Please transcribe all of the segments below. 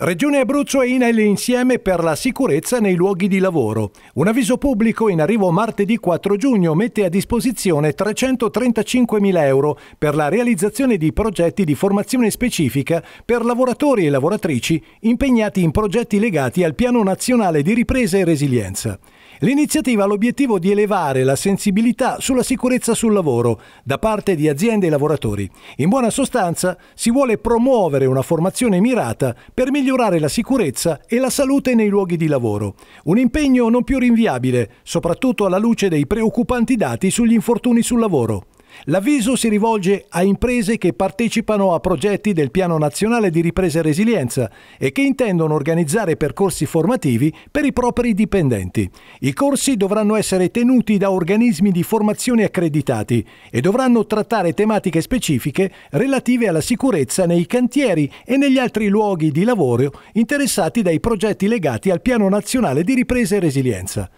Regione Abruzzo e Inail insieme per la sicurezza nei luoghi di lavoro. Un avviso pubblico in arrivo martedì 4 giugno mette a disposizione 335.000 euro per la realizzazione di progetti di formazione specifica per lavoratori e lavoratrici impegnati in progetti legati al Piano Nazionale di Ripresa e Resilienza. L'iniziativa ha l'obiettivo di elevare la sensibilità sulla sicurezza sul lavoro da parte di aziende e lavoratori. In buona sostanza si vuole promuovere una formazione mirata per migliorare la sicurezza e la salute nei luoghi di lavoro. Un impegno non più rinviabile, soprattutto alla luce dei preoccupanti dati sugli infortuni sul lavoro. L'avviso si rivolge a imprese che partecipano a progetti del Piano Nazionale di Ripresa e Resilienza e che intendono organizzare percorsi formativi per i propri dipendenti. I corsi dovranno essere tenuti da organismi di formazione accreditati e dovranno trattare tematiche specifiche relative alla sicurezza nei cantieri e negli altri luoghi di lavoro interessati dai progetti legati al Piano Nazionale di Ripresa e Resilienza.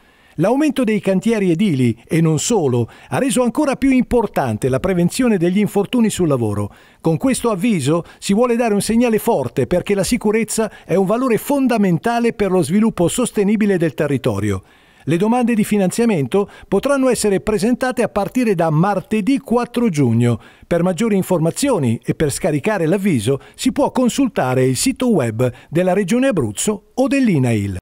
L'aumento dei cantieri edili, e non solo, ha reso ancora più importante la prevenzione degli infortuni sul lavoro. Con questo avviso si vuole dare un segnale forte perché la sicurezza è un valore fondamentale per lo sviluppo sostenibile del territorio. Le domande di finanziamento potranno essere presentate a partire da martedì 4 giugno. Per maggiori informazioni e per scaricare l'avviso si può consultare il sito web della Regione Abruzzo o dell'INAIL.